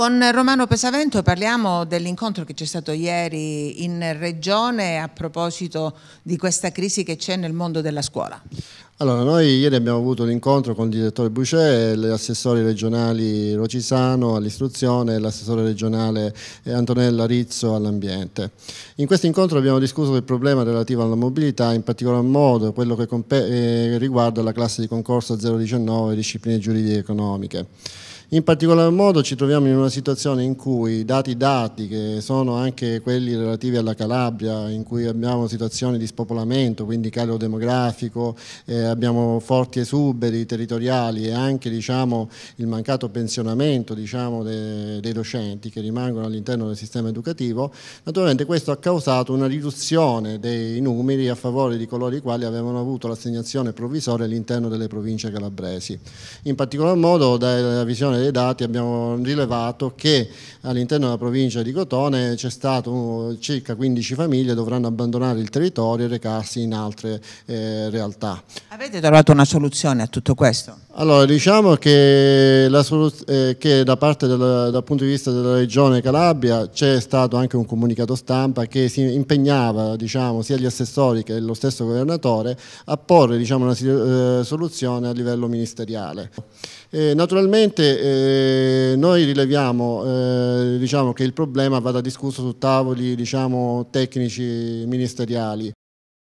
Con Romano Pesavento parliamo dell'incontro che c'è stato ieri in Regione a proposito di questa crisi che c'è nel mondo della scuola. Allora, noi ieri abbiamo avuto l'incontro con il direttore Boucher, gli assessori regionali Rocisano all'istruzione e l'assessore regionale eh, Antonella Rizzo all'ambiente. In questo incontro abbiamo discusso del problema relativo alla mobilità, in particolar modo quello che eh, riguarda la classe di concorso 019 discipline giuridiche e economiche. In particolar modo ci troviamo in una situazione in cui dati dati, che sono anche quelli relativi alla Calabria, in cui abbiamo situazioni di spopolamento, quindi calo demografico, eh, abbiamo forti esuberi territoriali e anche diciamo, il mancato pensionamento diciamo, de, dei docenti che rimangono all'interno del sistema educativo, naturalmente questo ha causato una riduzione dei numeri a favore di coloro i quali avevano avuto l'assegnazione provvisoria all'interno delle province calabresi. In particolar modo dalla visione dei dati abbiamo rilevato che all'interno della provincia di Cotone c'è stato eh, circa 15 famiglie dovranno abbandonare il territorio e recarsi in altre eh, realtà. Avete trovato una soluzione a tutto questo? Allora diciamo che, la, eh, che da parte del, dal punto di vista della regione Calabria c'è stato anche un comunicato stampa che si impegnava diciamo, sia gli assessori che lo stesso governatore a porre diciamo, una eh, soluzione a livello ministeriale. naturalmente eh, eh, noi rileviamo eh, diciamo che il problema vada discusso su tavoli diciamo, tecnici ministeriali